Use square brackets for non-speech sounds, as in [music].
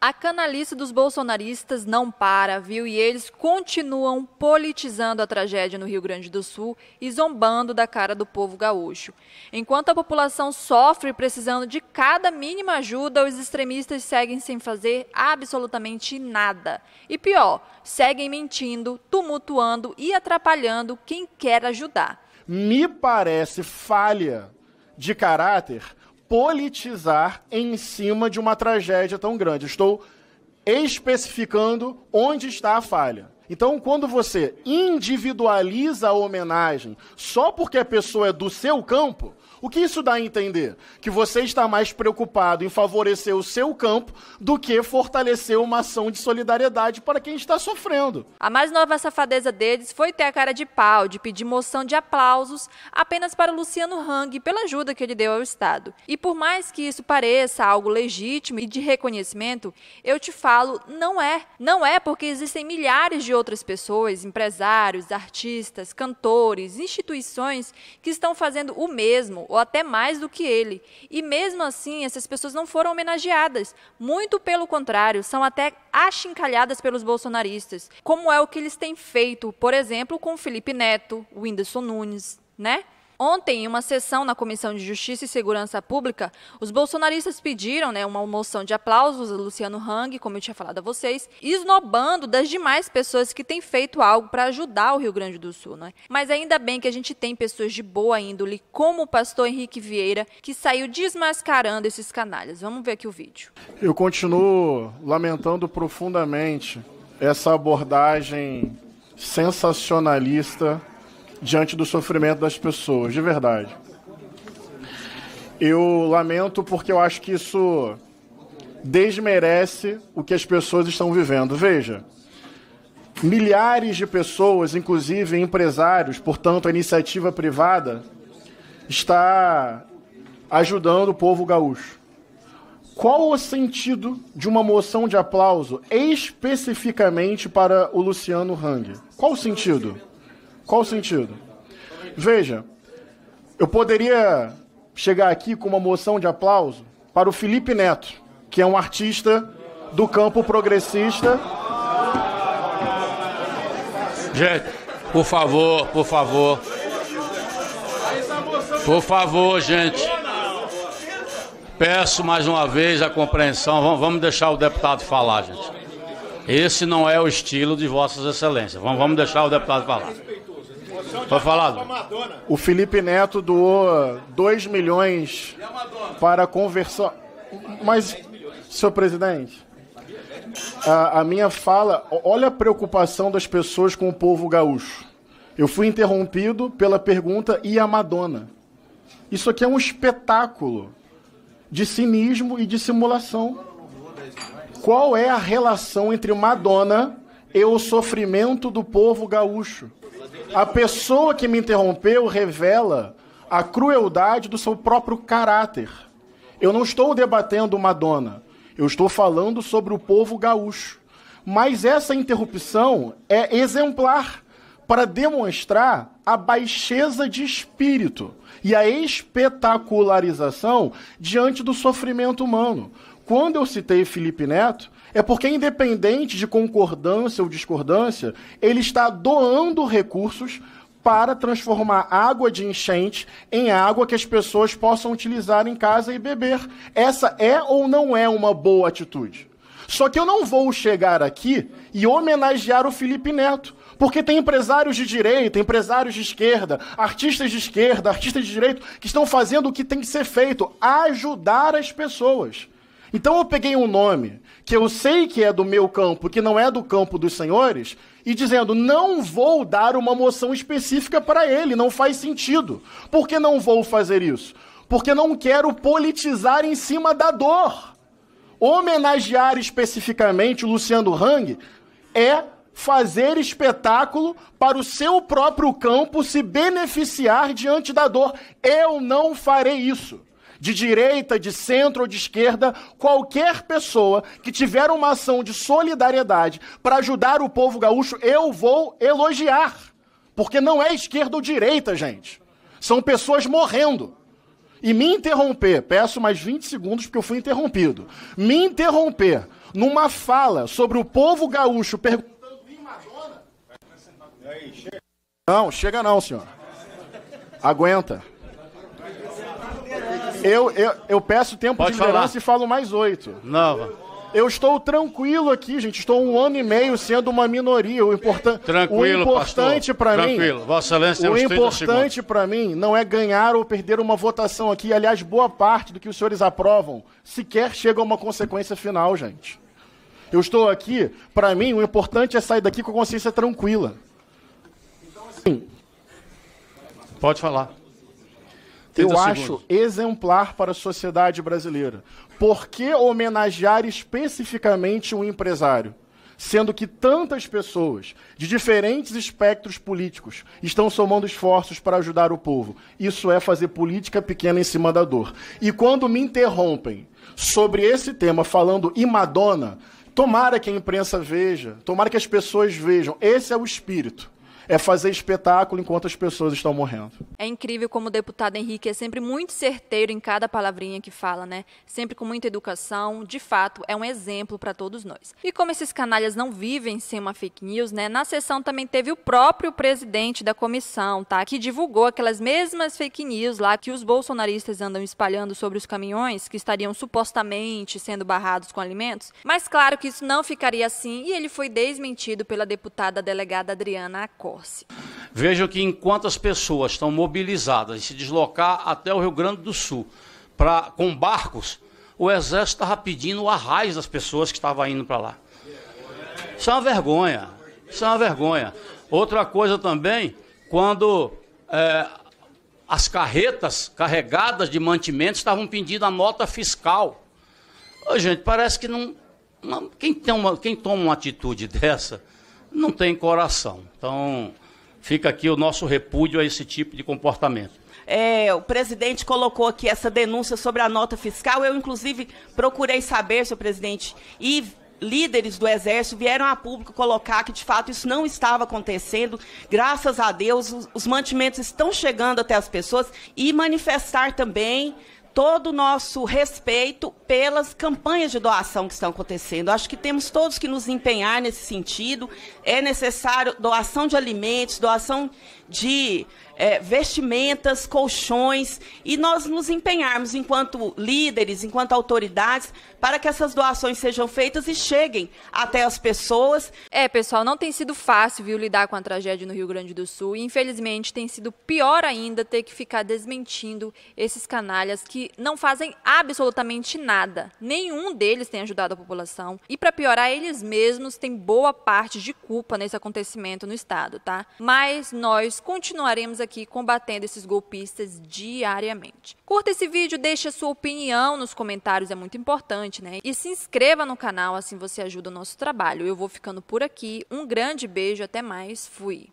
A canalice dos bolsonaristas não para, viu? E eles continuam politizando a tragédia no Rio Grande do Sul e zombando da cara do povo gaúcho. Enquanto a população sofre precisando de cada mínima ajuda, os extremistas seguem sem fazer absolutamente nada. E pior, seguem mentindo, tumultuando e atrapalhando quem quer ajudar. Me parece falha de caráter politizar em cima de uma tragédia tão grande. Estou especificando onde está a falha. Então, quando você individualiza a homenagem só porque a pessoa é do seu campo, o que isso dá a entender? Que você está mais preocupado em favorecer o seu campo do que fortalecer uma ação de solidariedade para quem está sofrendo. A mais nova safadeza deles foi ter a cara de pau de pedir moção de aplausos apenas para Luciano Hang pela ajuda que ele deu ao Estado. E por mais que isso pareça algo legítimo e de reconhecimento, eu te falo, não é. Não é porque existem milhares de outras pessoas, empresários, artistas, cantores, instituições que estão fazendo o mesmo ou até mais do que ele. E mesmo assim, essas pessoas não foram homenageadas. Muito pelo contrário, são até achincalhadas pelos bolsonaristas, como é o que eles têm feito, por exemplo, com Felipe Neto, Whindersson Nunes, né? Ontem, em uma sessão na Comissão de Justiça e Segurança Pública, os bolsonaristas pediram né, uma moção de aplausos a Luciano Hang, como eu tinha falado a vocês, esnobando das demais pessoas que têm feito algo para ajudar o Rio Grande do Sul. Né? Mas ainda bem que a gente tem pessoas de boa índole, como o pastor Henrique Vieira, que saiu desmascarando esses canalhas. Vamos ver aqui o vídeo. Eu continuo lamentando profundamente essa abordagem sensacionalista diante do sofrimento das pessoas, de verdade. Eu lamento porque eu acho que isso desmerece o que as pessoas estão vivendo. Veja, milhares de pessoas, inclusive empresários, portanto, a iniciativa privada, está ajudando o povo gaúcho. Qual o sentido de uma moção de aplauso especificamente para o Luciano Hang? Qual o sentido? Qual o sentido? Veja, eu poderia chegar aqui com uma moção de aplauso para o Felipe Neto, que é um artista do campo progressista. Gente, por favor, por favor. Por favor, gente. Peço mais uma vez a compreensão. Vamos deixar o deputado falar, gente. Esse não é o estilo de Vossas Excelências. Vamos deixar o deputado falar. Foi então falado. O Felipe Neto doou 2 milhões para conversão. Mas, senhor presidente, a, a minha fala. Olha a preocupação das pessoas com o povo gaúcho. Eu fui interrompido pela pergunta e a Madonna. Isso aqui é um espetáculo de cinismo e de simulação. Qual é a relação entre Madonna e o sofrimento do povo gaúcho? A pessoa que me interrompeu revela a crueldade do seu próprio caráter. Eu não estou debatendo Madonna, eu estou falando sobre o povo gaúcho. Mas essa interrupção é exemplar para demonstrar a baixeza de espírito e a espetacularização diante do sofrimento humano quando eu citei Felipe Neto, é porque, independente de concordância ou discordância, ele está doando recursos para transformar água de enchente em água que as pessoas possam utilizar em casa e beber. Essa é ou não é uma boa atitude? Só que eu não vou chegar aqui e homenagear o Felipe Neto. Porque tem empresários de direita, empresários de esquerda, artistas de esquerda, artistas de direito, que estão fazendo o que tem que ser feito: ajudar as pessoas. Então eu peguei um nome que eu sei que é do meu campo, que não é do campo dos senhores, e dizendo: não vou dar uma moção específica para ele, não faz sentido. Por que não vou fazer isso? Porque não quero politizar em cima da dor. Homenagear especificamente o Luciano Hang é fazer espetáculo para o seu próprio campo se beneficiar diante da dor. Eu não farei isso de direita, de centro ou de esquerda, qualquer pessoa que tiver uma ação de solidariedade para ajudar o povo gaúcho, eu vou elogiar. Porque não é esquerda ou direita, gente. São pessoas morrendo. E me interromper, peço mais 20 segundos porque eu fui interrompido. Me interromper numa fala sobre o povo gaúcho perguntando em Madonna. Não, chega não, senhor. Aguenta. Eu, eu, eu peço tempo Pode de liderança falar. e falo mais oito. Nova. Eu estou tranquilo aqui, gente. Estou um ano e meio sendo uma minoria. O, importan tranquilo, o importante para mim. Tranquilo, Vossa Excelência, O importante para mim não é ganhar ou perder uma votação aqui. Aliás, boa parte do que os senhores aprovam sequer chega a uma consequência final, gente. Eu estou aqui, para mim, o importante é sair daqui com a consciência tranquila. Então, assim. Pode falar. Eu segundos. acho exemplar para a sociedade brasileira. Por que homenagear especificamente um empresário? Sendo que tantas pessoas de diferentes espectros políticos estão somando esforços para ajudar o povo. Isso é fazer política pequena em cima da dor. E quando me interrompem sobre esse tema, falando em Madonna, tomara que a imprensa veja, tomara que as pessoas vejam. Esse é o espírito é fazer espetáculo enquanto as pessoas estão morrendo. É incrível como o deputado Henrique é sempre muito certeiro em cada palavrinha que fala, né? Sempre com muita educação, de fato, é um exemplo para todos nós. E como esses canalhas não vivem sem uma fake news, né? Na sessão também teve o próprio presidente da comissão, tá? Que divulgou aquelas mesmas fake news lá que os bolsonaristas andam espalhando sobre os caminhões que estariam supostamente sendo barrados com alimentos. Mas claro que isso não ficaria assim e ele foi desmentido pela deputada delegada Adriana Acosta posse. Veja que enquanto as pessoas estão mobilizadas em se deslocar até o Rio Grande do Sul pra, com barcos, o Exército estava pedindo o arraiz das pessoas que estavam indo para lá. Isso é uma vergonha. Isso é uma vergonha. Outra coisa também, quando é, as carretas carregadas de mantimentos estavam pedindo a nota fiscal. Ô, gente, parece que não. não quem, uma, quem toma uma atitude [laughs] dessa não tem coração. Então, fica aqui o nosso repúdio a esse tipo de comportamento. É, o presidente colocou aqui essa denúncia sobre a nota fiscal. Eu, inclusive, procurei saber, senhor presidente, e líderes do Exército vieram a público colocar que, de fato, isso não estava acontecendo. Graças a Deus, os mantimentos estão chegando até as pessoas e manifestar também todo o nosso respeito pelas campanhas de doação que estão acontecendo. Acho que temos todos que nos empenhar nesse sentido. É necessário doação de alimentos, doação de é, vestimentas, colchões, e nós nos empenharmos enquanto líderes, enquanto autoridades, para que essas doações sejam feitas e cheguem até as pessoas. É, pessoal, não tem sido fácil, viu, lidar com a tragédia no Rio Grande do Sul. E, infelizmente, tem sido pior ainda ter que ficar desmentindo esses canalhas que não fazem absolutamente nada. Nenhum deles tem ajudado a população. E, para piorar, eles mesmos têm boa parte de culpa nesse acontecimento no Estado, tá? Mas nós continuaremos aqui combatendo esses golpistas diariamente. Curta esse vídeo, deixe a sua opinião nos comentários, é muito importante bastante, né? E se inscreva no canal, assim você ajuda o nosso trabalho. Eu vou ficando por aqui. Um grande beijo, até mais. Fui.